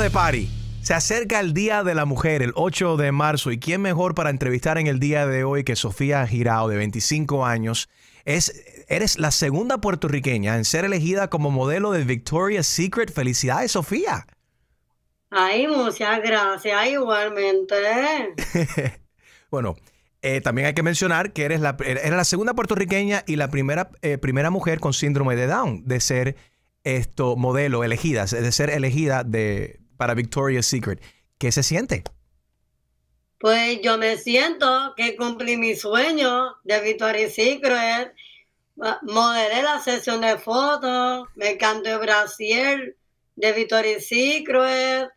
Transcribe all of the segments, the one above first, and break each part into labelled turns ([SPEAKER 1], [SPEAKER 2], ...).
[SPEAKER 1] de party. Se acerca el Día de la Mujer, el 8 de marzo, y quién mejor para entrevistar en el día de hoy que Sofía Girao, de 25 años. Es, eres la segunda puertorriqueña en ser elegida como modelo de Victoria's Secret. Felicidades, Sofía.
[SPEAKER 2] Ay, muchas gracias, igualmente.
[SPEAKER 1] bueno, eh, también hay que mencionar que eres la, er, la segunda puertorriqueña y la primera, eh, primera mujer con síndrome de Down de ser esto modelo elegida, de ser elegida de, para Victoria's Secret. ¿Qué se siente?
[SPEAKER 2] Pues yo me siento que cumplí mi sueño de Victoria's Secret. Modelé la sesión de fotos, me canto el brasier de Victoria's Secret.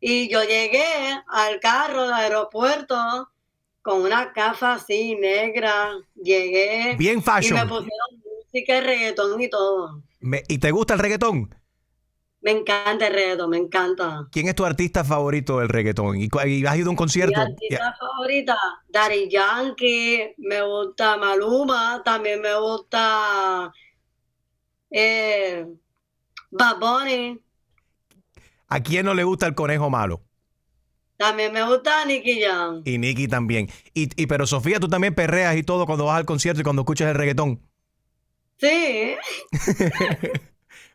[SPEAKER 2] Y yo llegué al carro del aeropuerto con una caja así negra. Llegué. Bien fashion. Y me pusieron música y reggaetón y todo.
[SPEAKER 1] ¿Y te gusta el reggaetón?
[SPEAKER 2] Me encanta el reggaetón, me encanta.
[SPEAKER 1] ¿Quién es tu artista favorito del reggaetón? ¿Y, has ido a un concierto? Mi artista
[SPEAKER 2] favorita, Daddy Yankee, me gusta Maluma, también me gusta eh, Bad Bunny.
[SPEAKER 1] ¿A quién no le gusta el conejo malo?
[SPEAKER 2] También me gusta Nicky Jam.
[SPEAKER 1] Y Nicky también. y, pero Sofía, tú también perreas y todo cuando vas al concierto y cuando escuchas el reggaetón. Sí.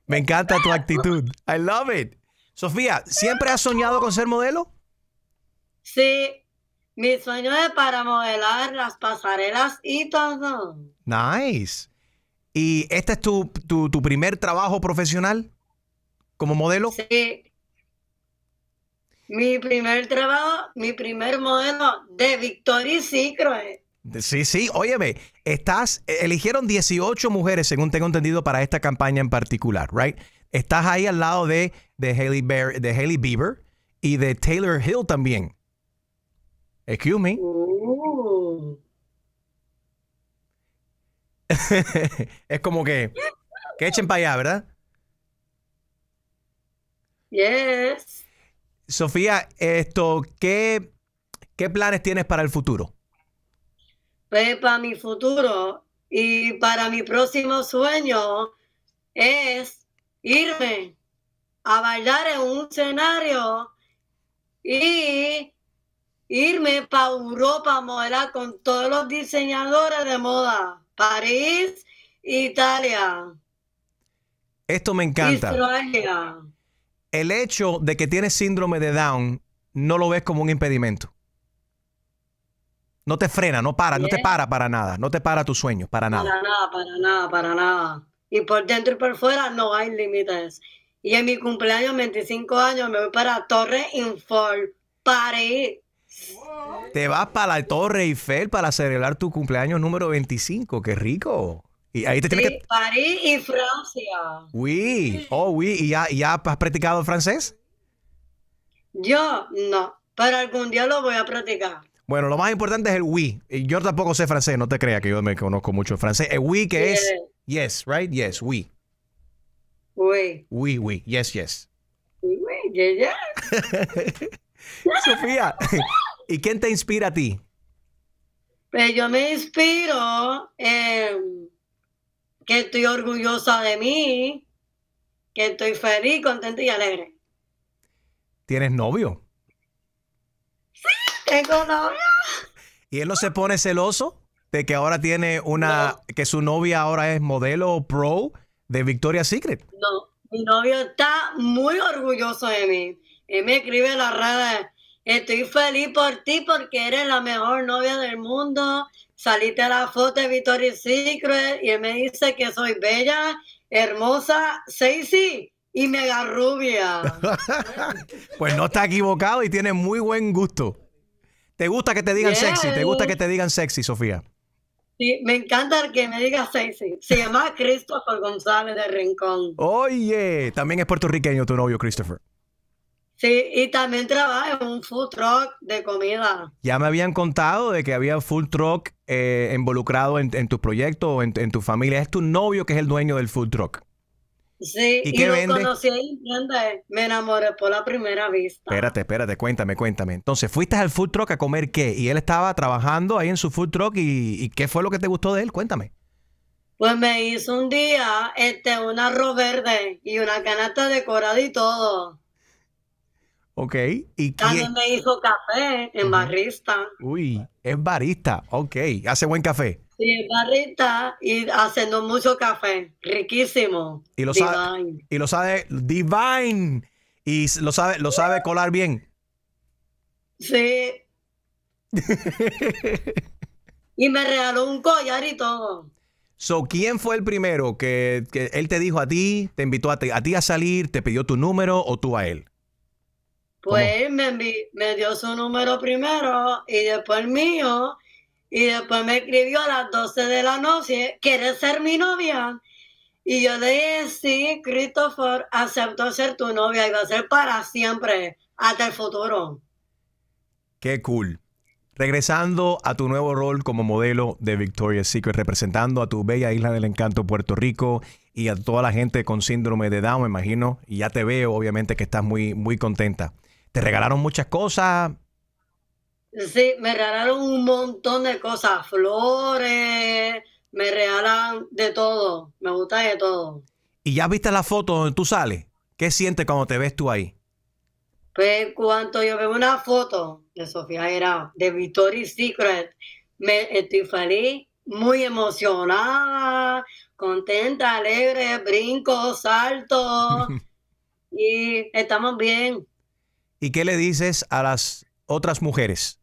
[SPEAKER 1] Me encanta tu actitud. I love it. Sofía, ¿siempre has
[SPEAKER 2] soñado con ser modelo? Sí, mi sueño es para modelar las pasarelas y todo.
[SPEAKER 1] Nice. ¿Y este es tu, primer trabajo profesional como modelo? Sí.
[SPEAKER 2] Mi primer trabajo, mi primer modelo de Victoria's Secret.
[SPEAKER 1] Sí, sí, óyeme, estás, e, eligieron 18 mujeres, según tengo entendido, para esta campaña en particular, ¿right? Estás ahí al lado de, de, Hailey, de Bieber y de Taylor Hill también. Excuse me. Oh. es como que, que echen para allá, ¿verdad?
[SPEAKER 2] Yes.
[SPEAKER 1] Sofía, esto, ¿qué, ¿qué planes tienes para el futuro?
[SPEAKER 2] para mi futuro y para mi próximo sueño es irme a bailar en un escenario y irme para Europa a con todos los diseñadores de moda, París, Italia.
[SPEAKER 1] Esto me encanta. El hecho de que tienes síndrome de Down no lo ves como un impedimento. No te frena, no para, no te para para nada, no te para tus sueños, para nada. Para
[SPEAKER 2] nada, para nada, para nada. Y por dentro y por fuera no hay límites. Y en mi cumpleaños, 25 años, me voy para Torre Infor, París.
[SPEAKER 1] Te vas para la Torre Eiffel para celebrar tu cumpleaños número 25, qué rico. Y ahí te sí,
[SPEAKER 2] París y Francia.
[SPEAKER 1] ¡Uy! oh uy. ¿y ya, ya has practicado francés?
[SPEAKER 2] Yo no, pero algún día lo voy a practicar.
[SPEAKER 1] Bueno, lo más importante es el oui. Yo tampoco sé francés, no te creas que yo me conozco mucho el francés. El oui que es yes, right? Yes, oui. Oui. Oui, oui. Yes, yes.
[SPEAKER 2] Oui, yes, yes.
[SPEAKER 1] Sofía, ¿y quién te inspira a ti?
[SPEAKER 2] Pues yo me inspiro em, que estoy orgullosa de mí, que estoy feliz, contenta y alegre.
[SPEAKER 1] ¿Tienes novio?
[SPEAKER 2] Tengo novia.
[SPEAKER 1] ¿Y él no se pone celoso de que ahora tiene una, que su novia ahora es modelo pro de Victoria's Secret?
[SPEAKER 2] No, mi novio está muy orgulloso de mí. Él me escribe en las redes, estoy feliz por ti porque eres la mejor novia del mundo. Saliste la foto de Victoria's Secret y él me dice que soy bella, hermosa, sexy y mega rubia.
[SPEAKER 1] pues no está equivocado y tiene muy buen gusto. ¿Te gusta que te digan sexy? ¿Te gusta que te digan sexy, Sofía?
[SPEAKER 2] Sí, me encanta que me diga sexy. Se llama Christopher González de Rincón.
[SPEAKER 1] Oye, también es puertorriqueño tu novio, Christopher.
[SPEAKER 2] Sí, y también trabaja en un food truck de comida.
[SPEAKER 1] Ya me habían contado de que había food truck eh, involucrado en, tu proyecto, en, en tu familia. Es tu novio que es el dueño del food truck.
[SPEAKER 2] Sí, ¿Y, lo conocí ahí eh, me enamoré por la primera vista.
[SPEAKER 1] Espérate, espérate, cuéntame, cuéntame. Entonces, fuiste al food truck a comer qué? Y él estaba trabajando ahí en su food truck y, ¿qué fue lo que te gustó de él? Cuéntame.
[SPEAKER 2] Pues me hizo un día este, un arroz verde y una canasta decorada y todo.
[SPEAKER 1] Ok. ¿Y
[SPEAKER 2] También me hizo café en barista.
[SPEAKER 1] Uy, es barista. Ok. Hace buen café.
[SPEAKER 2] Sí, barrita y haciendo mucho café. Riquísimo. Y lo divine. sabe.
[SPEAKER 1] Y lo sabe. Divine. Y lo sabe, lo sabe colar bien.
[SPEAKER 2] Sí. y me regaló un collar y todo.
[SPEAKER 1] So, ¿quién fue el primero que, él te dijo a ti, te invitó a, ti a salir, te pidió tu número o tú a él?
[SPEAKER 2] Pues me, me dio su número primero y después el mío y después me escribió a las 12 de la noche, ¿quieres ser mi novia? Y yo le dije, sí, Christopher, acepto ser tu novia y va a ser para siempre, hasta el futuro.
[SPEAKER 1] Qué cool. Regresando a tu nuevo rol como modelo de Victoria's Secret, representando a tu bella isla del encanto Puerto Rico y a toda la gente con síndrome de Down, me imagino, y ya te veo, obviamente que estás muy, muy contenta. Te regalaron muchas cosas,
[SPEAKER 2] Sí, me regalaron un montón de cosas, flores, me regalan de todo, me gusta de todo.
[SPEAKER 1] ¿Y ya viste la foto donde tú sales? ¿Qué sientes cuando te ves tú ahí?
[SPEAKER 2] Pues cuando yo veo una foto de Sofía era de Victoria's Secret, me estoy feliz, muy emocionada, contenta, alegre, brinco, salto y estamos bien.
[SPEAKER 1] ¿Y qué le dices a las otras mujeres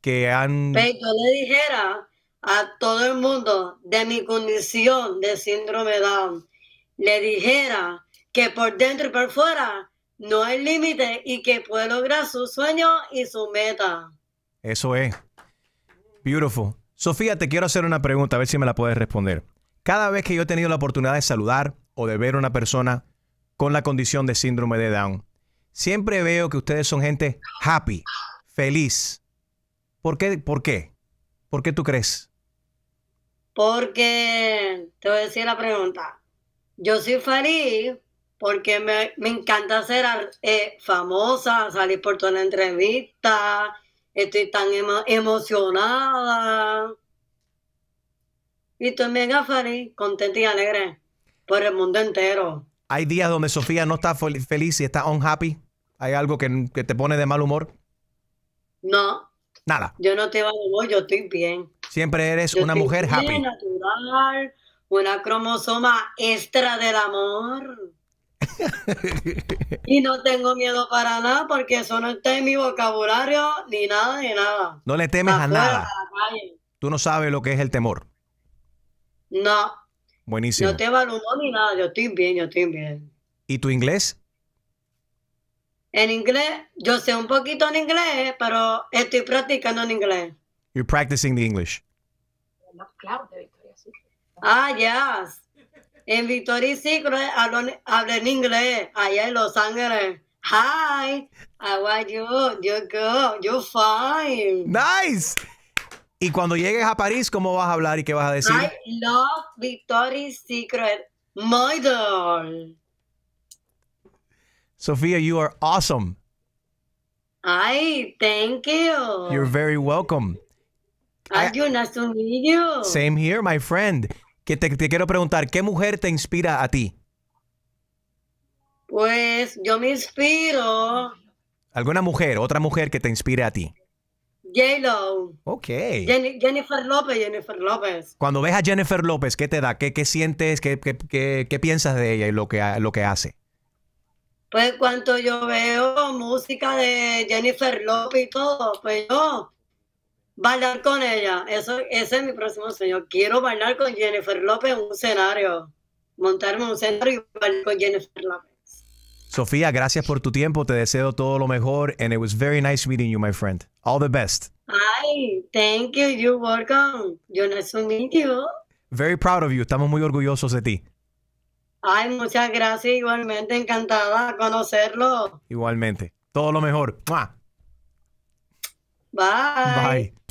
[SPEAKER 1] que han...
[SPEAKER 2] Pues le dijera a todo el mundo de mi condición de síndrome Down, le dijera que por dentro y por fuera no hay límite y que puede lograr su sueño y su meta.
[SPEAKER 1] Eso es. Beautiful. Sofía, te quiero hacer una pregunta, a ver si me la puedes responder. Cada vez que yo he tenido la oportunidad de saludar o de ver a una persona con la condición de síndrome de Down, Siempre veo que ustedes son gente happy, feliz. ¿Por qué? ¿Por qué? ¿Por qué tú crees?
[SPEAKER 2] Porque, te voy a decir la pregunta. Yo soy feliz porque me, encanta ser eh, famosa, salir por toda la entrevista, estoy tan emocionada. Y estoy mega feliz, contenta y alegre por el mundo entero.
[SPEAKER 1] Hay días donde Sofía no está feliz y está unhappy. ¿Hay algo que, te pone de mal humor? No. Nada.
[SPEAKER 2] Yo no te valgo, yo estoy bien.
[SPEAKER 1] Siempre eres una mujer bien, happy.
[SPEAKER 2] natural, una cromosoma extra del amor. y no tengo miedo para nada porque eso no está en mi vocabulario ni nada ni nada. No le temes a nada.
[SPEAKER 1] Tú no sabes lo que es el temor. No. Buenísimo. No te
[SPEAKER 2] valgo ni nada, yo estoy bien, yo estoy bien.
[SPEAKER 1] ¿Y tu inglés?
[SPEAKER 2] en inglés, yo sé un poquito en inglés, pero estoy practicando en inglés.
[SPEAKER 1] You're practicing the English.
[SPEAKER 2] Ah, yes. En Victoria Secret hablo, en inglés, allá en Los Ángeles. Hi, how are you? You're good, you're fine. Nice.
[SPEAKER 1] Y cuando llegues a París, ¿cómo vas a hablar y qué vas a decir?
[SPEAKER 2] I love Victoria's Secret, my doll.
[SPEAKER 1] Sofía, you are awesome.
[SPEAKER 2] Ay, thank you. You're
[SPEAKER 1] very welcome.
[SPEAKER 2] Ay, nice Same
[SPEAKER 1] here, my friend. Que te, quiero preguntar, ¿qué mujer te inspira a ti?
[SPEAKER 2] Pues yo me inspiro.
[SPEAKER 1] ¿Alguna mujer, otra mujer que te inspire a ti?
[SPEAKER 2] J-Lo. Ok. Jennifer López, Jennifer López.
[SPEAKER 1] Cuando ves a Jennifer López, ¿qué te da? ¿Qué, sientes? Qué, piensas de ella y lo que hace?
[SPEAKER 2] Pues cuanto yo veo música de Jennifer Lopez y todo, pues yo bailar con ella. Eso, ese es mi próximo sueño. Quiero bailar con Jennifer Lopez en un escenario. Montarme en un escenario y bailar con Jennifer Lopez.
[SPEAKER 1] Sofía, gracias por tu tiempo. Te deseo todo lo mejor. And it was very nice meeting you, my friend. All the best.
[SPEAKER 2] Ay, thank you. You're welcome. You're nice to meet you.
[SPEAKER 1] Very proud of you. Estamos muy orgullosos de ti.
[SPEAKER 2] Ay, muchas gracias, igualmente encantada de conocerlo.
[SPEAKER 1] Igualmente, todo lo mejor. Bye.
[SPEAKER 2] Bye.